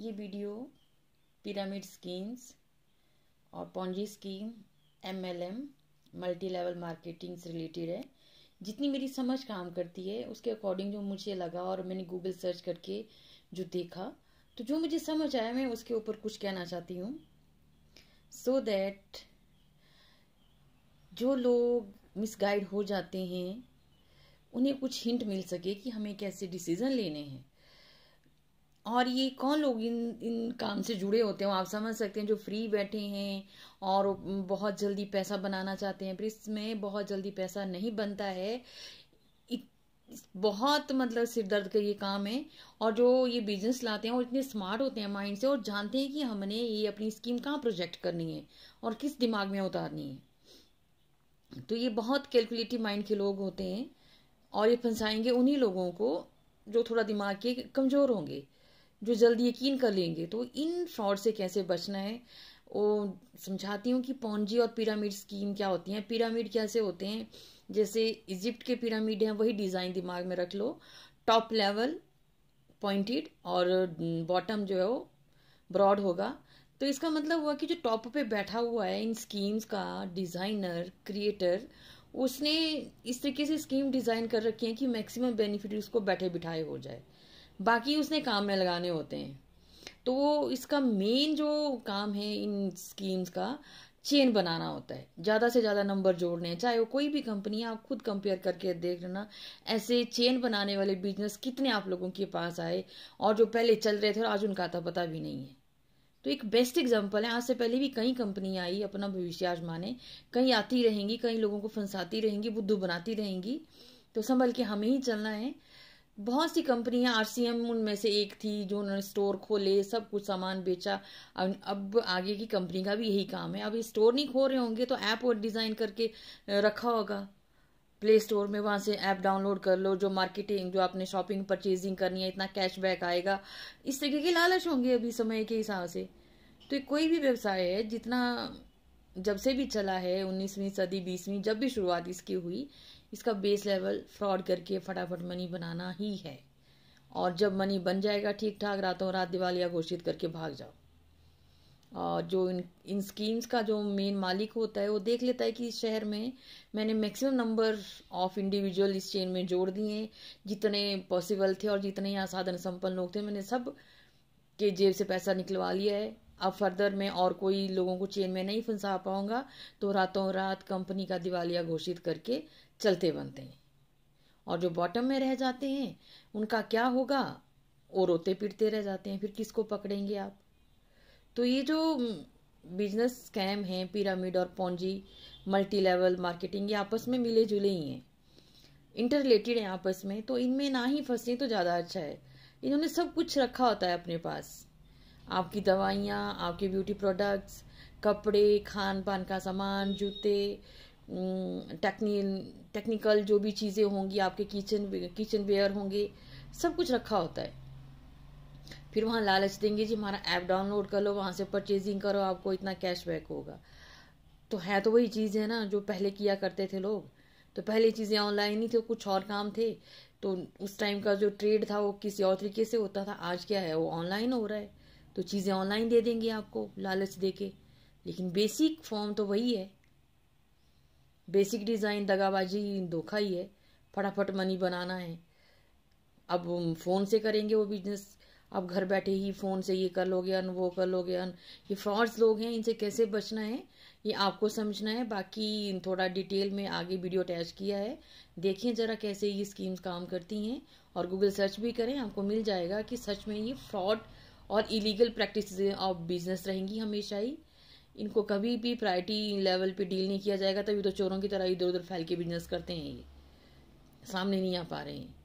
ये video pyramid schemes और Ponzi scheme M L M multi level marketing से related है जितनी मेरी समझ काम करती है उसके अकॉर्डिंग जो मुझे लगा और मैंने गूगल सर्च करके जो देखा तो जो मुझे समझ आया मैं उसके ऊपर कुछ कहना चाहती हूँ सो so दैट जो लोग मिसगाइड हो जाते हैं उन्हें कुछ हिंट मिल सके कि हमें कैसे डिसीज़न लेने हैं और ये कौन लोग इन इन काम से जुड़े होते हैं आप समझ सकते हैं जो फ्री बैठे हैं और बहुत जल्दी पैसा बनाना चाहते हैं पर इसमें बहुत जल्दी पैसा नहीं बनता है बहुत मतलब सिर दर्द का ये काम है और जो ये बिजनेस लाते हैं वो इतने स्मार्ट होते हैं माइंड से और जानते हैं कि हमने ये अपनी स्कीम कहाँ प्रोजेक्ट करनी है और किस दिमाग में उतारनी है तो ये बहुत कैलकुलेटिव माइंड के लोग होते हैं और ये फंसाएंगे उन्हीं लोगों को जो थोड़ा दिमाग के कमज़ोर होंगे जो जल्द यकीन कर लेंगे तो इन फ्रॉड से कैसे बचना है वो समझाती हूँ कि पौनजी और पिरामिड स्कीम क्या होती हैं पिरामिड कैसे होते हैं जैसे इजिप्ट के पिरामिड हैं वही डिज़ाइन दिमाग में रख लो टॉप लेवल पॉइंटेड और बॉटम हम्म, जो है वो ब्रॉड होगा तो इसका मतलब हुआ कि जो टॉप पे बैठा हुआ है इन स्कीम्स का डिज़ाइनर क्रिएटर उसने इस तरीके से स्कीम डिज़ाइन कर रखी है कि मैक्सिमम बेनिफिट उसको बैठे बिठाए हो जाए बाकी उसने काम में लगाने होते हैं तो वो इसका मेन जो काम है इन स्कीम्स का चेन बनाना होता है ज़्यादा से ज़्यादा नंबर जोड़ने हैं चाहे वो कोई भी कंपनी आप खुद कंपेयर करके देख लेना ऐसे चेन बनाने वाले बिजनेस कितने आप लोगों के पास आए और जो पहले चल रहे थे और आज उनका आता पता भी नहीं है तो एक बेस्ट एग्जाम्पल है आज से पहले भी कई कंपनी आई अपना भविष्य आजमाने कहीं आती रहेंगी कई लोगों को फंसाती रहेंगी बुद्धू बनाती रहेंगी तो संभल के हमें ही चलना है बहुत सी कंपनियां एम उनमें से एक थी जो उन्होंने स्टोर खोले सब कुछ सामान बेचा अब आगे की कंपनी का भी यही काम है अब ये स्टोर नहीं खो रहे होंगे तो ऐप और डिज़ाइन करके रखा होगा प्ले स्टोर में वहाँ से ऐप डाउनलोड कर लो जो मार्केटिंग जो आपने शॉपिंग परचेजिंग करनी है इतना कैशबैक आएगा इस तरीके के लालच होंगे अभी समय के हिसाब से तो कोई भी व्यवसाय है जितना जब से भी चला है उन्नीसवीं सदी बीसवीं जब भी शुरुआत इसकी हुई इसका बेस लेवल फ्रॉड करके फटाफट मनी बनाना ही है और जब मनी बन जाएगा ठीक ठाक रातों रात दिवालिया घोषित करके भाग जाओ और जो इन इन स्कीम्स का जो मेन मालिक होता है वो देख लेता है कि इस शहर में मैंने मैक्सिमम नंबर ऑफ इंडिविजुअल इस चेन में जोड़ दिए जितने पॉसिबल थे और जितने यहाँ साधन संपन्न लोग थे मैंने सब के जेब से पैसा निकलवा लिया है अब फर्दर मैं और कोई लोगों को चेन में नहीं फंसा पाऊंगा तो रातों रात कंपनी का दिवालिया घोषित करके चलते बनते हैं और जो बॉटम में रह जाते हैं उनका क्या होगा वो रोते पीटते रह जाते हैं फिर किसको पकड़ेंगे आप तो ये जो बिजनेस स्कैम हैं पिरामिड और पौजी मल्टी लेवल मार्केटिंग ये आपस में मिले जुले ही हैं इंटर रिलेटेड हैं आपस में तो इनमें ना ही फंसे तो ज़्यादा अच्छा है इन्होंने सब कुछ रखा होता है अपने पास आपकी दवाइयाँ आपके ब्यूटी प्रोडक्ट्स कपड़े खान पान का सामान जूते टेक्नी टेक्निकल जो भी चीज़ें होंगी आपके किचन किचन वेयर होंगे सब कुछ रखा होता है फिर वहाँ लालच देंगे जी हमारा ऐप डाउनलोड कर लो वहाँ से परचेजिंग करो आपको इतना कैशबैक होगा तो है तो वही चीज़ है ना जो पहले किया करते थे लोग तो पहले चीज़ें ऑनलाइन ही थी कुछ और काम थे तो उस टाइम का जो ट्रेड था वो किसी और तरीके से होता था आज क्या है वो ऑनलाइन हो रहा है तो चीज़ें ऑनलाइन दे देंगे आपको लालच दे के लेकिन बेसिक फॉर्म तो वही है बेसिक डिज़ाइन दगाबाजी धोखा ही है फटाफट मनी बनाना है अब फ़ोन से करेंगे वो बिजनेस आप घर बैठे ही फ़ोन से ये कर लोगे अन वो कर लोगे अन ये फ्रॉड्स लोग हैं इनसे कैसे बचना है ये आपको समझना है बाकी थोड़ा डिटेल में आगे वीडियो अटैच किया है देखें ज़रा कैसे ये स्कीम्स काम करती हैं और गूगल सर्च भी करें आपको मिल जाएगा कि सच में ये फ्रॉड और इलीगल प्रैक्टिस ऑफ बिजनेस रहेंगी हमेशा ही इनको कभी भी प्रायरिटी लेवल पे डील नहीं किया जाएगा तभी तो चोरों की तरह इधर उधर फैल के बिजनेस करते हैं ये सामने नहीं आ पा रहे हैं